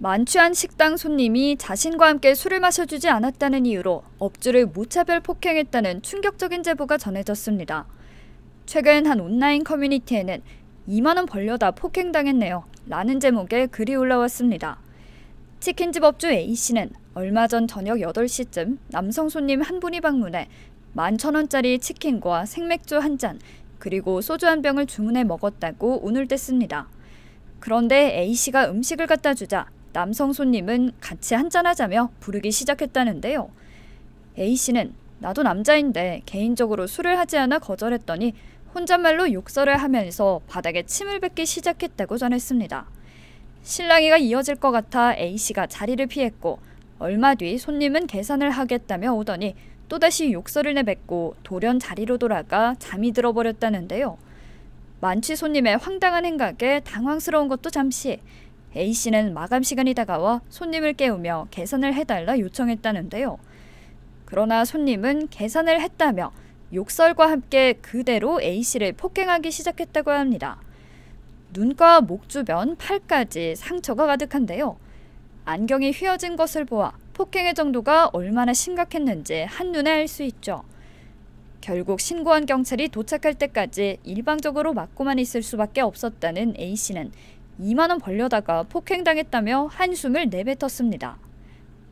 만취한 식당 손님이 자신과 함께 술을 마셔주지 않았다는 이유로 업주를 무차별 폭행했다는 충격적인 제보가 전해졌습니다. 최근 한 온라인 커뮤니티에는 2만원 벌려다 폭행당했네요. 라는 제목의 글이 올라왔습니다. 치킨집 업주 A씨는 얼마 전 저녁 8시쯤 남성 손님 한 분이 방문해 11,000원짜리 치킨과 생맥주 한 잔, 그리고 소주 한 병을 주문해 먹었다고 운을 뗐습니다. 그런데 A씨가 음식을 갖다 주자 남성 손님은 같이 한잔하자며 부르기 시작했다는데요. A씨는 나도 남자인데 개인적으로 술을 하지 않아 거절했더니 혼잣말로 욕설을 하면서 바닥에 침을 뱉기 시작했다고 전했습니다. 실랑이가 이어질 것 같아 A씨가 자리를 피했고 얼마 뒤 손님은 계산을 하겠다며 오더니 또다시 욕설을 내뱉고 돌연 자리로 돌아가 잠이 들어버렸다는데요. 만취 손님의 황당한 행각에 당황스러운 것도 잠시 A씨는 마감 시간이 다가와 손님을 깨우며 계산을 해달라 요청했다는데요. 그러나 손님은 계산을 했다며 욕설과 함께 그대로 A씨를 폭행하기 시작했다고 합니다. 눈과 목 주변, 팔까지 상처가 가득한데요. 안경이 휘어진 것을 보아 폭행의 정도가 얼마나 심각했는지 한눈에 알 수 있죠. 결국 신고한 경찰이 도착할 때까지 일방적으로 맞고만 있을 수밖에 없었다는 A씨는 2만원 벌려다가 폭행당했다며 한숨을 내뱉었습니다.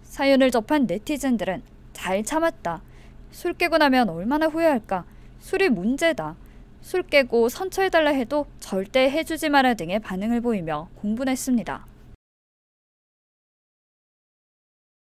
사연을 접한 네티즌들은 잘 참았다. 술 깨고 나면 얼마나 후회할까. 술이 문제다. 술 깨고 선처해달라 해도 절대 해주지 마라 등의 반응을 보이며 공분했습니다.